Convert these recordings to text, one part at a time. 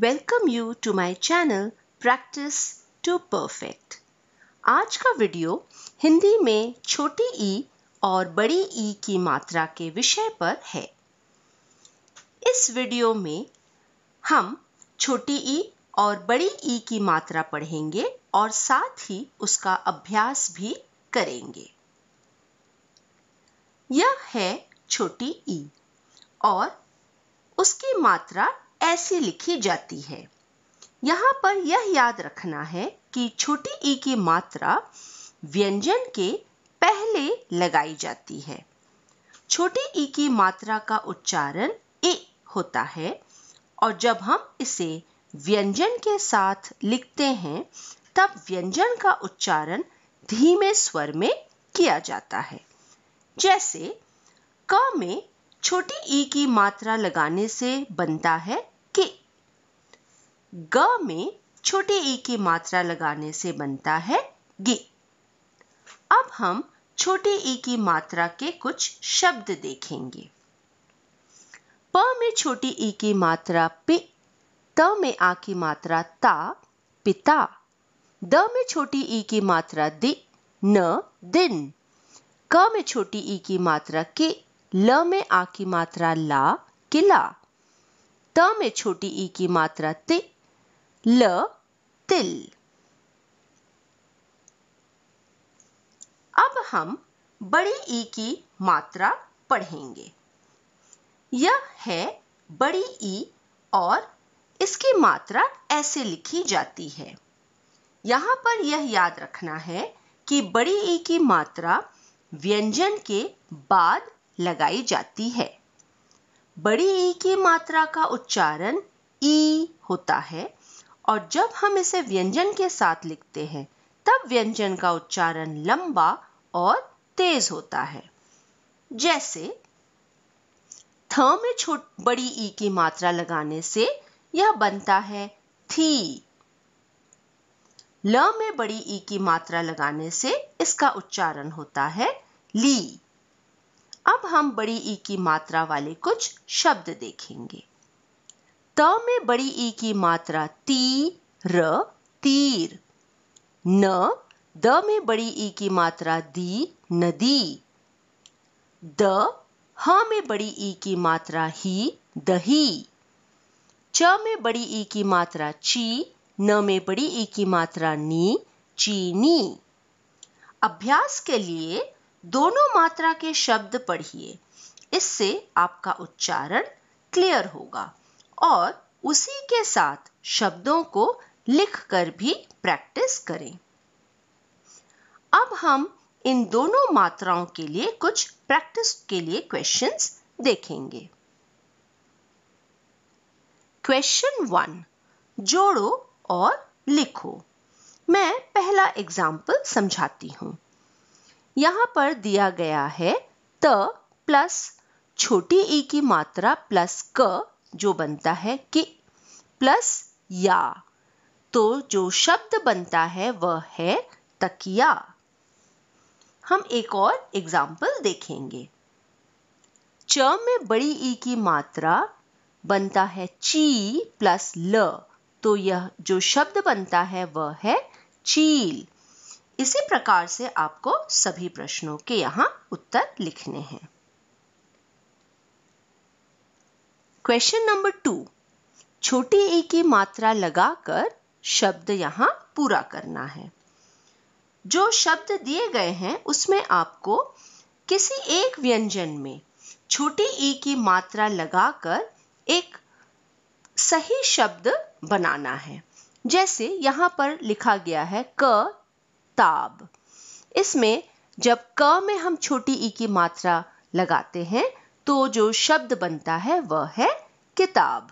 welcome you to my channel practice to perfect आज का video Hindi में छोटी ई e और बड़ी ई e की मात्रा के विषय पर है इस वीडियो में हम छोटी ई e और बड़ी ई की मात्रा पढ़ेंगे और साथ ही उसका अभ्यास भी करेंगे यह है छोटी ई और उसकी मात्रा ऐसे लिखी जाती है यहाँ पर यह याद रखना है कि छोटी ई की मात्रा व्यंजन के पहले लगाई जाती है छोटी ई की मात्रा का उच्चारण ए होता है और जब हम इसे व्यंजन के साथ लिखते हैं तब व्यंजन का उच्चारण धीमे स्वर में किया जाता है जैसे क में छोटी ई की मात्रा लगाने से बनता है के ग में छोटे ई e की मात्रा लगाने से बनता है गे अब हम छोटे ई e की मात्रा के कुछ शब्द देखेंगे प में छोटी ई e की मात्रा पि त में आ की मात्रा ता पिता द में छोटी ई की मात्रा दि न दिन क में छोटी ई की मात्रा के ल में आ की मात्रा ला किला त में छोटी ई की मात्रा ति ल तिल अब हम बड़ी ई की मात्रा पढ़ेंगे यह है बड़ी ई और इसकी मात्रा ऐसे लिखी जाती है यहां पर यह याद रखना है कि बड़ी ई की मात्रा व्यंजन के बाद लगाई जाती है बड़ी ई e की मात्रा का उच्चारण ई e होता है और जब हम इसे व्यंजन के साथ लिखते हैं तब व्यंजन का उच्चारण लंबा और तेज होता है जैसे थ में छोट बड़ी ई e की मात्रा लगाने से यह बनता है थी ल में बड़ी ई की मात्रा लगाने से इसका उच्चारण होता है ली अब हम बड़ी ई की मात्रा वाले कुछ शब्द देखेंगे त में बड़ी ई की मात्रा ती र तीर न द में बड़ी ई की मात्रा दी नदी द ह में बड़ी ई की मात्रा ही दही च में बड़ी ई की मात्रा ची न में बड़ी ई की मात्रा नी चीनी अभ्यास के लिए दोनों मात्रा के शब्द पढ़िए इससे आपका उच्चारण क्लियर होगा और उसी के साथ शब्दों को लिखकर भी प्रैक्टिस करें अब हम इन दोनों मात्राओं के लिए कुछ प्रैक्टिस के लिए क्वेश्चंस देखेंगे क्वेश्चन वन जोड़ो और लिखो मैं पहला एग्जाम्पल समझाती हूं यहाँ पर दिया गया है त प्लस छोटी ई की मात्रा प्लस क जो बनता है कि प्लस या तो जो शब्द बनता है वह है तकिया हम एक और एग्जाम्पल देखेंगे च में बड़ी ई की मात्रा बनता है ची प्लस ल तो यह जो शब्द बनता है वह है चील इसी प्रकार से आपको सभी प्रश्नों के यहां उत्तर लिखने हैं क्वेश्चन नंबर टू छोटी ए e की मात्रा लगाकर शब्द यहां पूरा करना है जो शब्द दिए गए हैं उसमें आपको किसी एक व्यंजन में छोटी ई e की मात्रा लगाकर एक सही शब्द बनाना है जैसे यहां पर लिखा गया है क किताब इसमें जब क में हम छोटी ई e की मात्रा लगाते हैं तो जो शब्द बनता है वह है किताब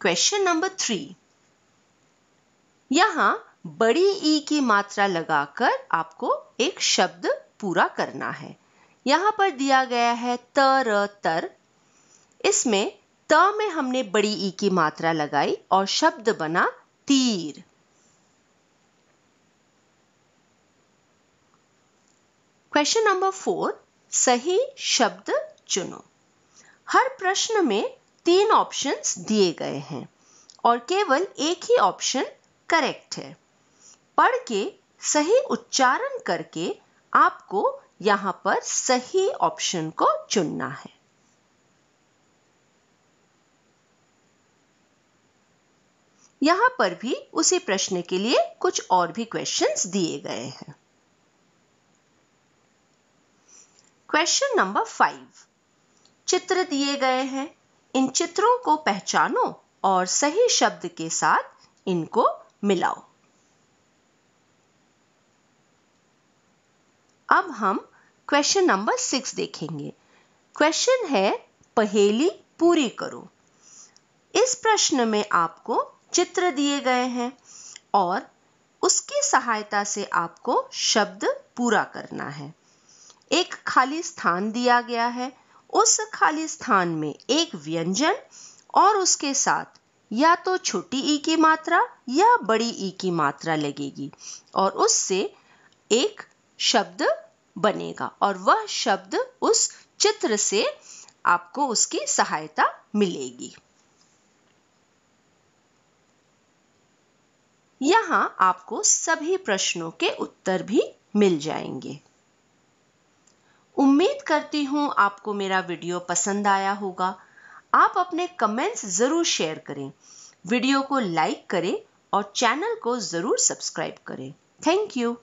क्वेश्चन नंबर थ्री यहां बड़ी ई e की मात्रा लगाकर आपको एक शब्द पूरा करना है यहां पर दिया गया है तर तर इसमें त में हमने बड़ी ई e की मात्रा लगाई और शब्द बना तीर क्वेश्चन नंबर फोर सही शब्द चुनो हर प्रश्न में तीन ऑप्शंस दिए गए हैं और केवल एक ही ऑप्शन करेक्ट है पढ़ के सही उच्चारण करके आपको यहां पर सही ऑप्शन को चुनना है यहां पर भी उसी प्रश्न के लिए कुछ और भी क्वेश्चंस दिए गए हैं क्वेश्चन नंबर फाइव चित्र दिए गए हैं इन चित्रों को पहचानो और सही शब्द के साथ इनको मिलाओ अब हम क्वेश्चन नंबर सिक्स देखेंगे क्वेश्चन है पहेली पूरी करो इस प्रश्न में आपको चित्र दिए गए हैं और उसकी सहायता से आपको शब्द पूरा करना है एक खाली स्थान दिया गया है उस खाली स्थान में एक व्यंजन और उसके साथ या तो छोटी ई की मात्रा या बड़ी ई की मात्रा लगेगी और उससे एक शब्द बनेगा और वह शब्द उस चित्र से आपको उसकी सहायता मिलेगी यहाँ आपको सभी प्रश्नों के उत्तर भी मिल जाएंगे उम्मीद करती हूँ आपको मेरा वीडियो पसंद आया होगा आप अपने कमेंट्स ज़रूर शेयर करें वीडियो को लाइक करें और चैनल को ज़रूर सब्सक्राइब करें थैंक यू